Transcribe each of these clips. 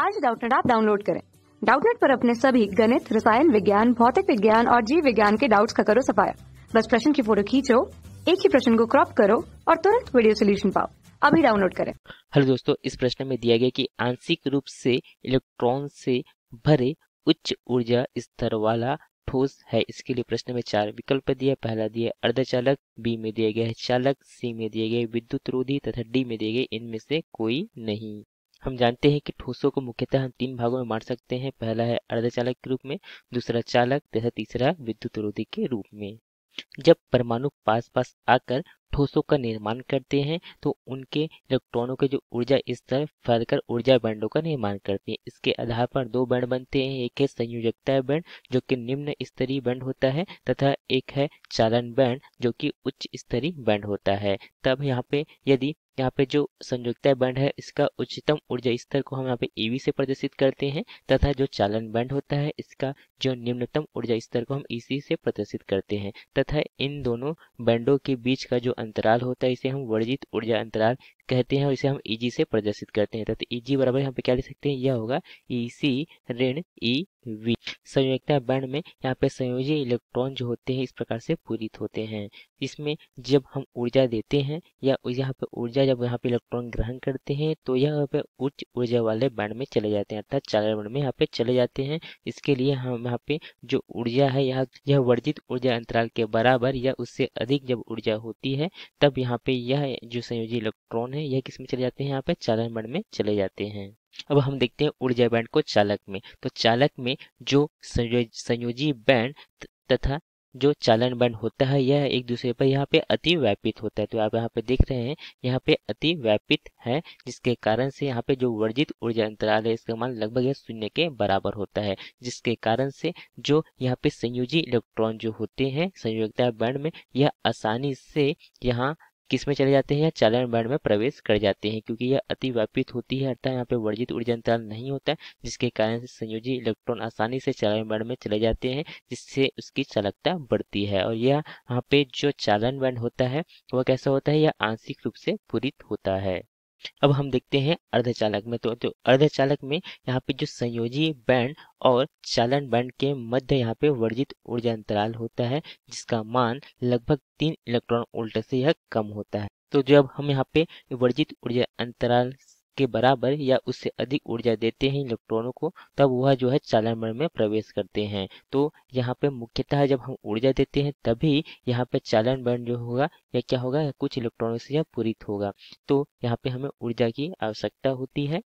आज डाउटनेट आप डाउनलोड करें डाउटनेट पर अपने सभी गणित रसायन विज्ञान भौतिक विज्ञान और जीव विज्ञान के डाउट्स का करो सफाया बस प्रश्न की फोटो खींचो एक ही प्रश्न को क्रॉप करो और तुरंत वीडियो सोल्यूशन पाओ अभी डाउनलोड करें हेलो दोस्तों इस प्रश्न में दिया गया कि आंशिक रूप से इलेक्ट्रॉन से भरे उच्च ऊर्जा स्तर वाला ठोस है इसके लिए प्रश्न में चार विकल्प दिया पहला दिया अर्धचालक बी में दिया गया है चालक सी में दिए गए विद्युत रोधी तथा डी में दिए गए इनमें से कोई नहीं हम जानते हैं कि ठोसों को मुख्यतः हम तीन भागों में बांट सकते हैं पहला है अर्धचालक के रूप में दूसरा चालक तथा तीसरा विद्युत रोधी के रूप में जब परमाणु पास पास आकर ठोसों का निर्माण करते हैं तो उनके इलेक्ट्रॉनों के जो ऊर्जा स्तर फैलकर ऊर्जा बैंडों का निर्माण करते हैं इसके आधार पर दो बैंड बनते हैं एक है संयोजकता बैंड जो कि निम्न स्तरीय बैंड होता है तथा एक है चालन बैंड जो कि उच्च स्तरीय बैंड होता है तब यहाँ पे यदि यहाँ पे जो संयोजकता बैंड है इसका उच्चतम ऊर्जा स्तर को हम यहाँ पे ईवी से प्रदर्शित करते हैं तथा जो चालन बैंड होता है इसका जो निम्नतम ऊर्जा स्तर को हम ईसी e से प्रदर्शित करते हैं तथा इन दोनों बैंडों के बीच का जो अंतराल होता है इसे हम वर्जित ऊर्जा अंतराल कहते हैं और इसे हम ई e जी से प्रदर्शित करते हैं तथा ई जी बराबर यहाँ पे क्या लिख सकते हैं यह होगा ई e सी ऋण ई e वी संयोजकता बैंड में यहाँ पे संयोजी इलेक्ट्रॉन जो होते हैं इस प्रकार से पूरित होते हैं इसमें जब हम ऊर्जा देते हैं या यहाँ पे ऊर्जा जब यहाँ पे इलेक्ट्रॉन ग्रहण करते हैं तो यहाँ पे उच्च ऊर्जा वाले बैंड में चले जाते हैं अर्थात चालन बैंड में यहाँ पे चले जाते हैं इसके लिए हम यहाँ पे जो ऊर्जा है यहाँ यह वर्जित ऊर्जा अंतराल के बराबर या उससे अधिक जब ऊर्जा होती है तब यहाँ पे यह जो संयोजी इलेक्ट्रॉन है हैं यह किस में चले जाते हैं यहाँ पे चालन बैंड में चले जाते हैं अब हम देखते हैं ऊर्जा बैंड को चालक में तो चालक में जो संयोजी बैंड तथा जो चालन बैंड होता है यह एक दूसरे पर यहाँ पे अति व्यापित होता है तो आप यहाँ पे देख रहे हैं यहाँ पे अति व्यापित है जिसके कारण से यहाँ पे जो वर्जित ऊर्जा अंतराल है इसका मान लगभग यह शून्य के बराबर होता है जिसके कारण से जो यहाँ पे संयोजी इलेक्ट्रॉन जो होते हैं संयोजकता बैंड में यह आसानी से यहाँ किस में चले जाते हैं या चालन बैंड में प्रवेश कर जाते हैं क्योंकि यह अतिव्यापित होती है अर्थात यहाँ पे वर्जित ऊर्जा अंतराल नहीं होता है जिसके कारण संयोजी इलेक्ट्रॉन आसानी से चालन बैंड में चले जाते हैं जिससे उसकी चालकता बढ़ती है और यह यहाँ पे जो चालन बैंड होता है वह कैसा होता है यह आंशिक रूप से पूरित होता है अब हम देखते हैं अर्धचालक में तो, तो अर्धचालक में यहाँ पे जो संयोजी बैंड और चालन बैंड के मध्य यहाँ पे वर्जित ऊर्जा अंतराल होता है जिसका मान लगभग तीन इलेक्ट्रॉन वोल्ट से यह कम होता है तो जब हम यहाँ पे वर्जित ऊर्जा अंतराल के बराबर या उससे अधिक ऊर्जा देते हैं इलेक्ट्रॉनों को तब वह जो है चालन में प्रवेश करते हैं तो यहाँ पे मुख्यतः जब हम ऊर्जा देते हैं तभी यहाँ पे चालन बर्न जो होगा या क्या होगा या कुछ इलेक्ट्रॉनों से यह पूरित होगा तो यहाँ पे हमें ऊर्जा की आवश्यकता होती है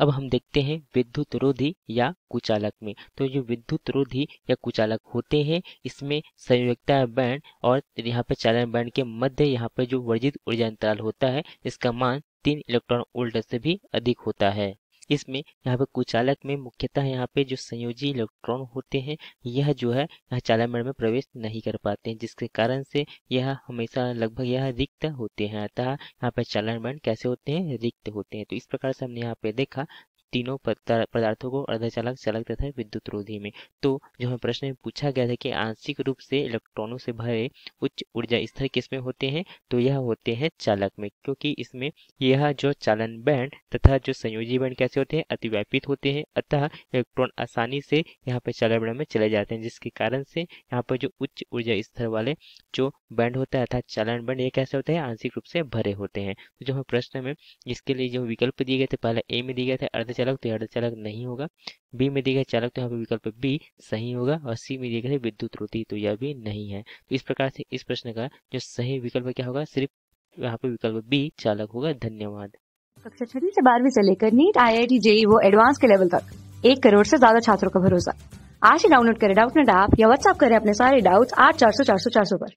अब हम देखते हैं विद्युत रोधी या कुचालक में तो जो विद्युत रोधी या कुचालक होते हैं इसमें संयुक्ता बैंड और यहाँ पे चालन बैंड के मध्य यहाँ पे जो वर्जित ऊर्जा अंतराल होता है इसका मान तीन इलेक्ट्रॉन वोल्ट से भी अधिक होता है इसमें यहाँ पे कुचालक में मुख्यतः यहाँ पे जो संयोजी इलेक्ट्रॉन होते हैं यह जो है यहाँ चालामण में प्रवेश नहीं कर पाते हैं जिसके कारण से यह हमेशा लगभग यह रिक्त होते हैं अतः यहाँ पे चालामण कैसे होते हैं रिक्त होते हैं तो इस प्रकार से हमने यहाँ पे देखा तीनों पदार्थों को अर्धचालक चालक तथा विद्युत रोधी में तो जो हमें प्रश्न में पूछा गया था कि आंशिक रूप से इलेक्ट्रॉनों से भरे उच्च ऊर्जा स्तर किसमें होते हैं तो यह होते हैं चालक में क्योंकि इसमें यह जो चालन बैंड तथा जो संयोजी बैंड कैसे होते हैं अतिव्यापित होते हैं अतः इलेक्ट्रॉन आसानी से यहाँ पर चालक बैंड में चले जाते हैं जिसके कारण से यहाँ पर जो उच्च ऊर्जा स्तर वाले जो बैंड होता है अर्थात चालन बैंड ये कैसे होते हैं आंशिक रूप से भरे होते हैं तो जो हमें प्रश्न में इसके लिए जो विकल्प दिए गए थे पहले ए में दिए गए थे अर्ध चालक तो यहाँ चालक नहीं होगा बी में दिया चालक तो यहाँ पे विकल्प बी सही होगा और सी में दिखा विद्युत रोती तो यह भी नहीं है तो इस प्रकार से इस प्रश्न का जो सही विकल्प क्या होगा सिर्फ यहाँ पे विकल्प बी चालक होगा धन्यवाद कक्षा छठी से बारहवीं से लेकर NEET I I T JEE वो एडवांस के लेवल तक एक करोड़ से ज्यादा छात्रों का भरोसा आज ही डाउनलोड करें डाउट नेट ऐप या व्हाट्सअप करें अपने सारे डाउट्स आठ चार सौ चार सौ चार सौ पर